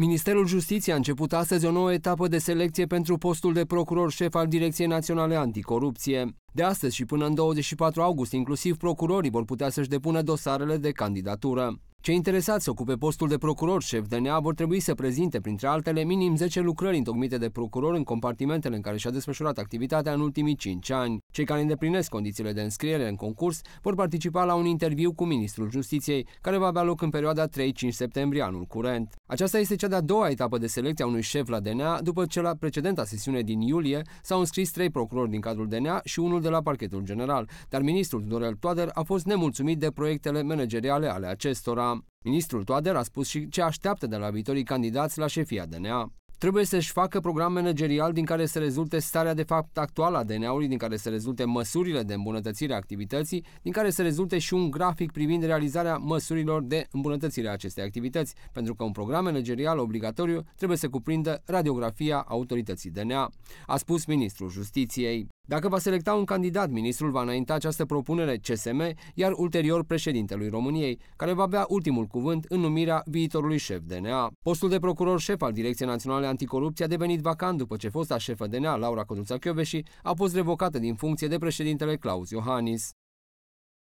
Ministerul Justiției a început astăzi o nouă etapă de selecție pentru postul de procuror șef al Direcției Naționale Anticorupție. De astăzi și până în 24 august, inclusiv procurorii vor putea să-și depună dosarele de candidatură. Cei interesați să ocupe postul de procuror șef DNA vor trebui să prezinte, printre altele, minim 10 lucrări întocmite de procuror în compartimentele în care și-a desfășurat activitatea în ultimii 5 ani. Cei care îndeplinesc condițiile de înscriere în concurs vor participa la un interviu cu Ministrul Justiției, care va avea loc în perioada 3-5 septembrie anul curent. Aceasta este cea de-a doua etapă de selecție a unui șef la DNA, după ce la precedenta sesiune din iulie s-au înscris trei procurori din cadrul DNA și unul de la parchetul general, dar ministrul Dorel Toader a fost nemulțumit de proiectele manageriale ale acestora. Ministrul Toader a spus și ce așteaptă de la viitorii candidați la șefia DNA trebuie să-și facă program managerial din care să rezulte starea de fapt actuală a DNA-ului, din care să rezulte măsurile de îmbunătățire a activității, din care să rezulte și un grafic privind realizarea măsurilor de îmbunătățire a acestei activități, pentru că un program managerial obligatoriu trebuie să cuprindă radiografia autorității DNA, a spus ministrul Justiției. Dacă va selecta un candidat, ministrul va înainta această propunere CSM, iar ulterior președintelui României, care va avea ultimul cuvânt în numirea viitorului șef DNA. Postul de procuror șef al Direcției Naționale Anticorupție a devenit vacant după ce fosta șefă DNA, Laura Codruța Chioveși, a fost revocată din funcție de președintele Claus Iohannis.